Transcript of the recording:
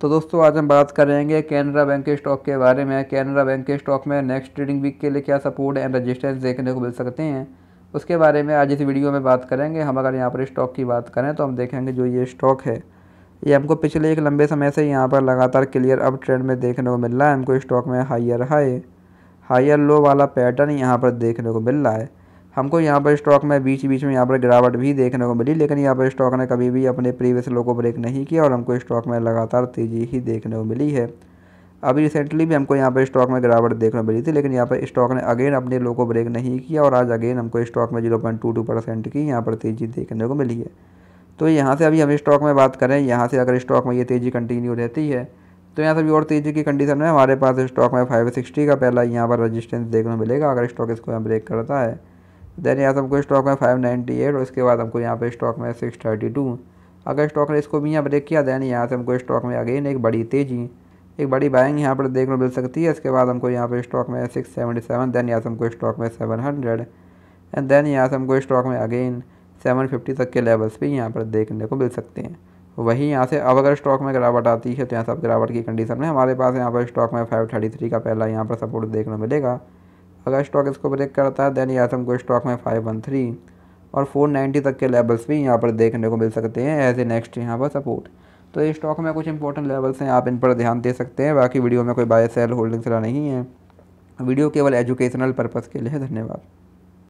तो दोस्तों आज हम बात करेंगे कैनरा बैंक के स्टॉक के बारे में कैनरा बैंक के स्टॉक में नेक्स्ट ट्रेडिंग वीक के लिए क्या सपोर्ट एंड रजिस्टेंस देखने को मिल सकते हैं उसके बारे में आज इस वीडियो में बात करेंगे हम अगर यहाँ पर स्टॉक की बात करें तो हम देखेंगे जो ये स्टॉक है ये हमको पिछले एक लंबे समय से यहाँ पर लगातार क्लियर अप ट्रेंड में देखने को मिल रहा है हमको स्टॉक में हाइयर हाई हायर लो वाला पैटर्न यहाँ पर देखने को मिल रहा है हमको यहाँ पर स्टॉक में बीच बीच में यहाँ पर गिरावट भी देखने को मिली लेकिन यहाँ पर स्टॉक ने कभी भी अपने प्रीवियस लो को ब्रेक नहीं किया और हमको स्टॉक में लगातार तेज़ी ही देखने को मिली है अभी रिसेंटली भी हमको यहाँ पर स्टॉक में गिरावट देखने मिली थी लेकिन यहाँ पर स्टॉक ने अगेन अपने लो को ब्रेक नहीं किया और आज अगेन हमको स्टॉक में zero point two two percent की यहाँ पर तेज़ी देखने को मिली है तो यहाँ से अभी हम स्टॉक में बात करें यहाँ से अगर स्टॉक में ये तेज़ी कंटिन्यू रहती है तो यहाँ से भी और तेज़ी की कंडीशन में हमारे पास स्टॉक में फाइव सिक्सटी का पहला यहाँ पर रजिस्टेंस देखने को मिलेगा अगर स्टॉक इसको यहाँ ब्रेक करता है देन यहाँ से हमको स्टॉक में फाइव नाइन्टी एट और उसके बाद हमको यहाँ पे स्टॉक में सिक्स थर्टी टू अगर स्टॉक ने इसको भी यहाँ ब्रेक किया देन यहाँ से हमको स्टॉक में अगेन एक बड़ी तेज़ी एक बड़ी बाइंग यहाँ पर देखने को मिल सकती है इसके बाद हमको यहाँ पे स्टॉक में सिक्स सेवेंटी सेवन देन यहाँ से हमको स्टॉक में सेवन हंड्रेड एंड देन यहाँ से हमको स्टॉक में अगेन सेवन फिफ्टी तक के लेवल्स भी यहाँ पर देखने को मिल सकते हैं वहीं यहाँ से अब अगर स्टॉक में गिरावट आती है तो यहाँ सब गिरावट की कंडीशन में हमारे पास यहाँ पर स्टॉक में फाइव थर्टी थ्री का पहला यहाँ पर सपोर्ट देखने को मिलेगा अगर स्टॉक इसको ब्रेक करता है देन यहाँ से हमको स्टॉक में फाइव वन थ्री और फोर नाइन्टी तक के लेवल्स भी यहाँ पर देखने को मिल सकते हैं एज ए नेक्स्ट यहाँ पर सपोर्ट तो ये स्टॉक में कुछ इंपॉर्टेंट लेवल्स हैं आप इन पर ध्यान दे सकते हैं बाकी वीडियो में कोई बाय सेल होल्डिंग्स नहीं है वीडियो केवल एजुकेशनल पर्पज़ के लिए धन्यवाद